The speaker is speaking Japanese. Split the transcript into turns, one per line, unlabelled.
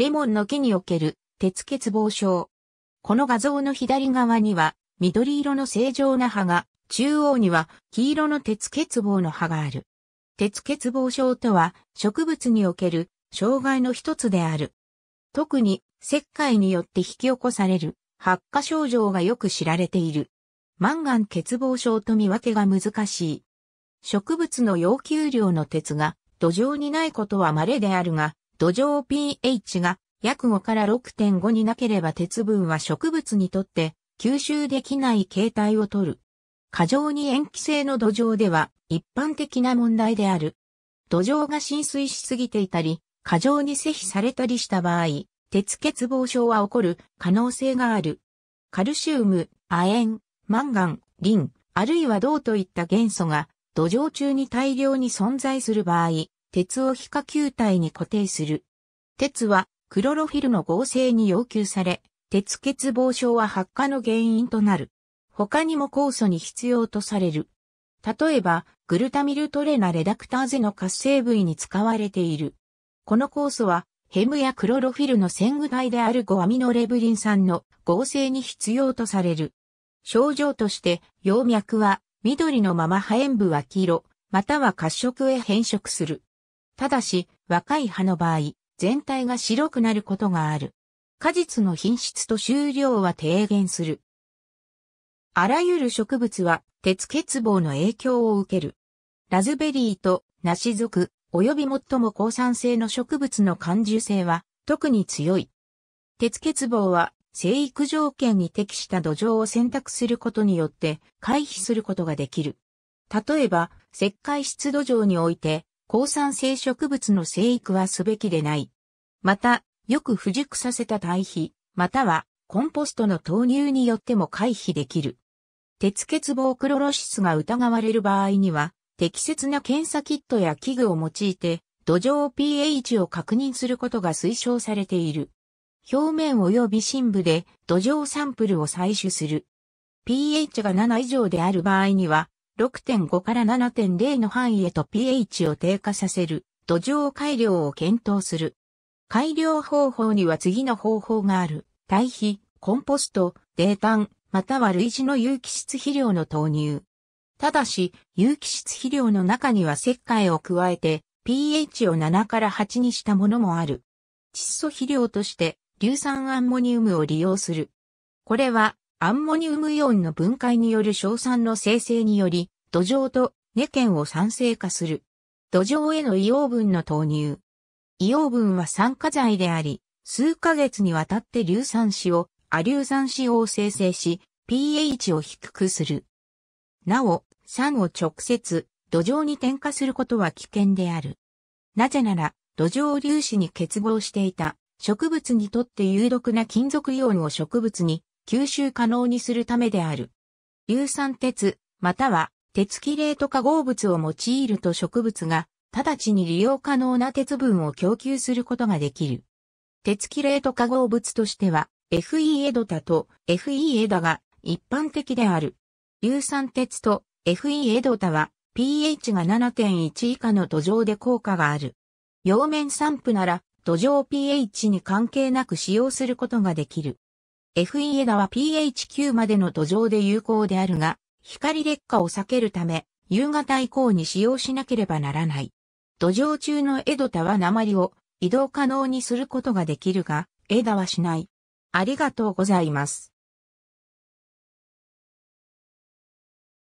レモンの木における鉄欠乏症。この画像の左側には緑色の正常な葉が、中央には黄色の鉄欠乏の葉がある。鉄欠乏症とは植物における障害の一つである。特に石灰によって引き起こされる発火症状がよく知られている。マンガン欠乏症と見分けが難しい。植物の要求量の鉄が土壌にないことは稀であるが、土壌 pH が約5から6.5になければ鉄分は植物にとって吸収できない形態をとる。過剰に塩基性の土壌では一般的な問題である。土壌が浸水しすぎていたり、過剰に施肥されたりした場合、鉄欠乏症は起こる可能性がある。カルシウム、亜鉛、マンガン、リン、あるいは銅といった元素が土壌中に大量に存在する場合、鉄を皮下球体に固定する。鉄はクロロフィルの合成に要求され、鉄欠乏症は発火の原因となる。他にも酵素に必要とされる。例えば、グルタミルトレナレダクターゼの活性部位に使われている。この酵素は、ヘムやクロロフィルの線具体である5アミノレブリン酸の合成に必要とされる。症状として、葉脈は緑のまま破炎部は黄色、または褐色へ変色する。ただし、若い葉の場合、全体が白くなることがある。果実の品質と収量は低減する。あらゆる植物は鉄欠乏の影響を受ける。ラズベリーとナシ属、及び最も抗酸性の植物の感受性は特に強い。鉄欠乏は生育条件に適した土壌を選択することによって回避することができる。例えば、石灰質土壌において抗酸性植物の生育はすべきでない。また、よく腐熟させた堆肥、またはコンポストの投入によっても回避できる。鉄欠乏クロロシスが疑われる場合には、適切な検査キットや器具を用いて、土壌 pH を確認することが推奨されている。表面及び深部で土壌サンプルを採取する。pH が7以上である場合には、6.5から7.0の範囲へと pH を低下させる土壌改良を検討する。改良方法には次の方法がある。堆肥、コンポスト、泥炭、または類似の有機質肥料の投入。ただし、有機質肥料の中には石灰を加えて、pH を7から8にしたものもある。窒素肥料として、硫酸アンモニウムを利用する。これは、アンモニウムイオンの分解による硝酸の生成により、土壌とネケンを酸性化する。土壌への硫黄分の投入。硫黄分は酸化剤であり、数ヶ月にわたって硫酸子を、ア硫酸子を生成し、pH を低くする。なお、酸を直接土壌に添加することは危険である。なぜなら、土壌粒子に結合していた植物にとって有毒な金属イオンを植物に吸収可能にするためである。硫酸鉄、または鉄キレート化合物を用いると植物が直ちに利用可能な鉄分を供給することができる。鉄キレート化合物としては FE エドタと FE エダが一般的である。硫酸鉄と FE エドタは pH が7.1以下の土壌で効果がある。陽面散布なら土壌 pH に関係なく使用することができる。FE 枝は PHQ までの土壌で有効であるが、光劣化を避けるため、夕方以降に使用しなければならない。土壌中のエドタは鉛を移動可能にすることができるが、枝はしない。ありがとうございます。